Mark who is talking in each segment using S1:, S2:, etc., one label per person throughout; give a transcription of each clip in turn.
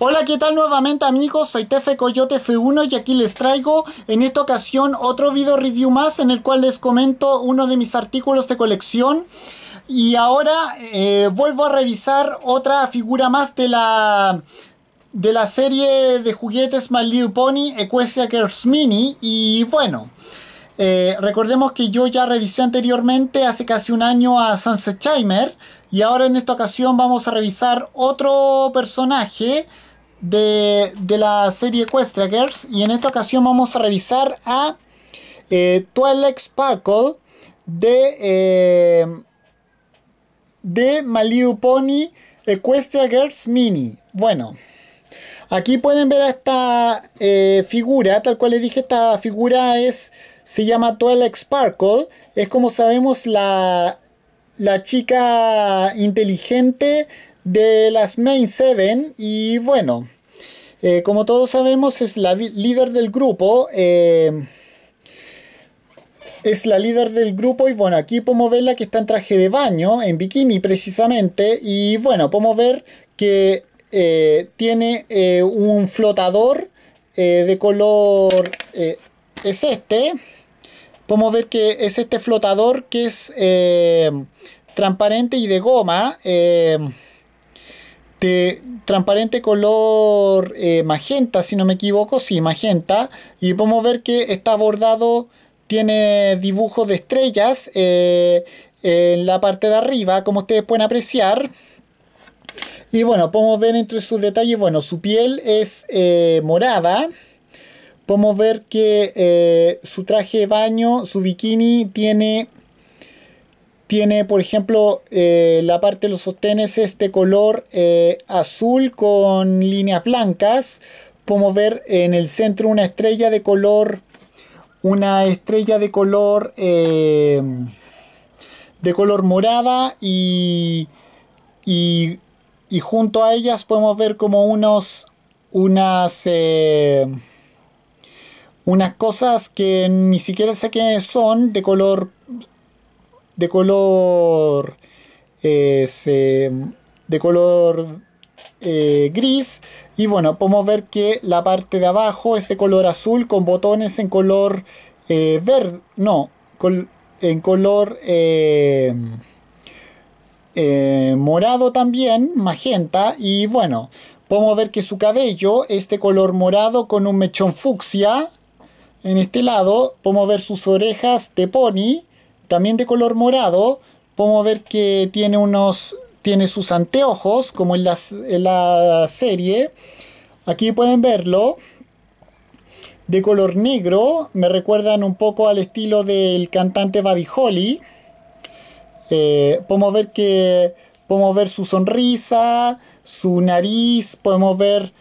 S1: Hola, ¿qué tal nuevamente amigos? Soy Tefe Coyote F1 y aquí les traigo en esta ocasión otro video review más en el cual les comento uno de mis artículos de colección. Y ahora eh, vuelvo a revisar otra figura más de la de la serie de juguetes My Little Pony Equestria Girls Mini y bueno... Eh, recordemos que yo ya revisé anteriormente, hace casi un año, a Sunset Chimer. Y ahora en esta ocasión vamos a revisar otro personaje de, la serie Equestria Girls. Y en esta ocasión vamos a revisar a eh, Twilight Sparkle de, eh, de Pony Equestria eh, Girls Mini. Bueno, aquí pueden ver a esta figura, tal cual les dije, esta figura es se llama Twilight Sparkle. Es como sabemos la, la chica inteligente de las Main Seven. Y bueno, eh, como todos sabemos, es la líder del grupo. Eh, es la líder del grupo y bueno, aquí podemos verla que está en traje de baño, en bikini precisamente. Y bueno, podemos ver que eh, tiene un flotador de color es este. Podemos ver que es este flotador que es eh, transparente y de goma. Eh, de transparente color eh, magenta, si no me equivoco, sí, magenta. Y podemos ver que está bordado, tiene dibujos de estrellas en la parte de arriba, como ustedes pueden apreciar. Y bueno, podemos ver entre sus detalles, bueno, su piel es morada podemos ver que eh, su traje de baño, su bikini, tiene, tiene por ejemplo, eh, la parte de los sostenes este color eh, azul con líneas blancas. Podemos ver en el centro una estrella de color, una estrella de color, de color morada y, y, y, junto a ellas podemos ver como unos, unas unas cosas que ni siquiera sé qué son de color de color eh, de color eh, gris y bueno podemos ver que la parte de abajo es de color azul con botones en color eh, verde no en color morado también magenta y bueno podemos ver que su cabello es de color morado con un mechón fucsia en este lado podemos ver sus orejas de pony, también de color morado. Podemos ver que tiene unos tiene sus anteojos, como en la, serie. Aquí pueden verlo. De color negro, me recuerdan un poco al estilo del cantante Baby Holly. Eh, podemos ver que podemos ver su sonrisa, su nariz, podemos ver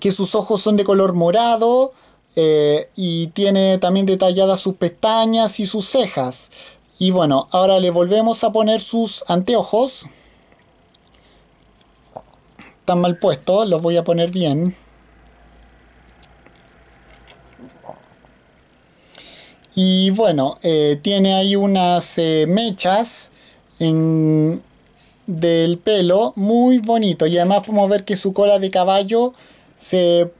S1: que sus ojos son de color morado eh, y tiene también detalladas sus pestañas y sus cejas. Y bueno, ahora le volvemos a poner sus anteojos. Están mal puestos, los voy a poner bien. Y bueno, eh, tiene ahí unas eh, mechas en, del pelo muy bonito. Y además podemos ver que su cola de caballo se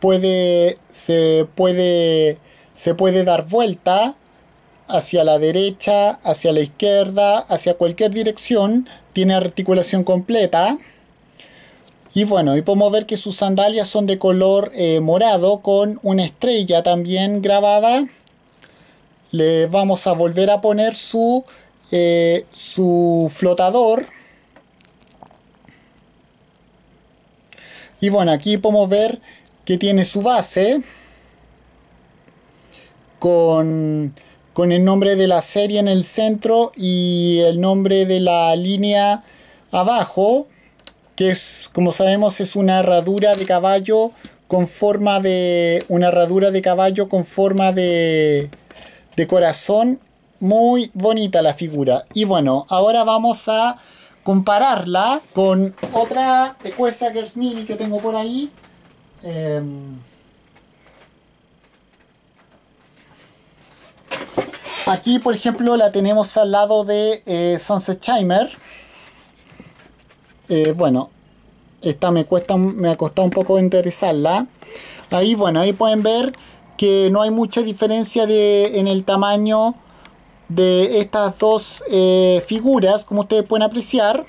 S1: puede, se, puede, se puede dar vuelta hacia la derecha, hacia la izquierda, hacia cualquier dirección, tiene articulación completa. Y bueno, y podemos ver que sus sandalias son de color eh, morado con una estrella también grabada. Le vamos a volver a poner su, eh, su flotador. Y bueno, aquí podemos ver que tiene su base con, con el nombre de la serie en el centro y el nombre de la línea abajo, que es, como sabemos, es una herradura de caballo con forma de una herradura de caballo con forma de, de corazón. Muy bonita la figura. Y bueno, ahora vamos a compararla con otra Equestria Girls Mini que tengo por ahí, Em, aquí, por ejemplo, la tenemos al lado de eh, Sunset Chimer. Eh, bueno, esta me cuesta me ha costado un poco interesarla. Ahí, bueno, ahí pueden ver que no hay mucha diferencia en el tamaño de estas dos eh, figuras, como ustedes pueden apreciar.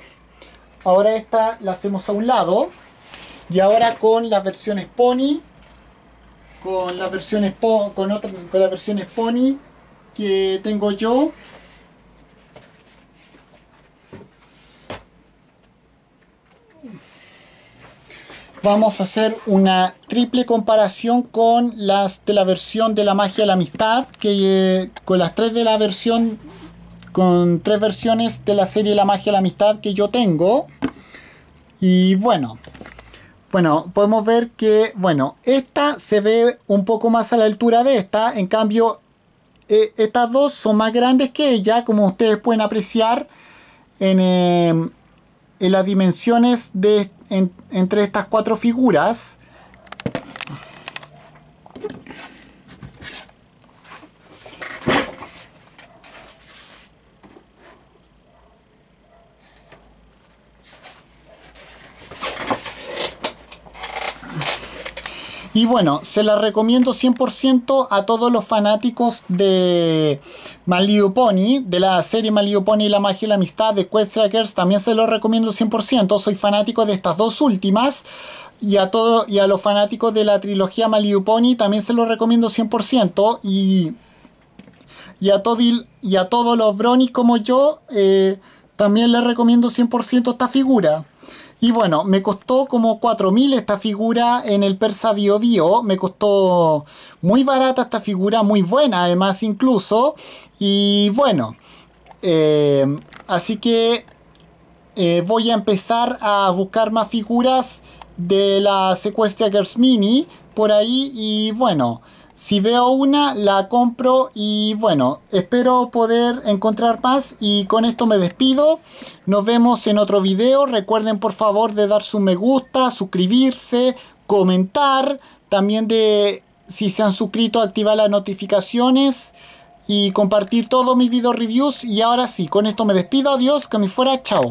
S1: Ahora esta la hacemos a un lado. Y ahora con las versiones Pony, con las versiones con con Pony que tengo yo. Vamos a hacer una triple comparación con las de la versión de la magia de la amistad, que eh, con las tres de la versión con tres versiones de la serie La magia de la amistad que yo tengo. Y bueno, bueno, podemos ver que, bueno, esta se ve un poco más a la altura de esta. En cambio, eh, estas dos son más grandes que ella, como ustedes pueden apreciar en, eh, en las dimensiones de, entre estas cuatro figuras. Y bueno, se la recomiendo 100% a todos los fanáticos de Malibu Pony, de la serie Malibu Pony, La Magia y la Amistad de Quest Trackers. También se lo recomiendo 100%. Soy fanático de estas dos últimas. Y a, todo, y a los fanáticos de la trilogía Malibu Pony también se lo recomiendo 100%. Y, y, a, todo, y a todos los bronis como yo, eh, también les recomiendo 100% esta figura. Y bueno, me costó como 4000 esta figura en el Persa Bio Bio. Me costó muy barata esta figura, muy buena además incluso. Y bueno, eh, así que eh, voy a empezar a buscar más figuras de la Sequestria Girls Mini por ahí. Y bueno, si veo una, la compro y bueno, espero poder encontrar más y con esto me despido. Nos vemos en otro video. Recuerden por favor de dar su me gusta, suscribirse, comentar, también de si se han suscrito activar las notificaciones y compartir todos mis video reviews. Y ahora sí, con esto me despido. Adiós, que me fuera. Chao.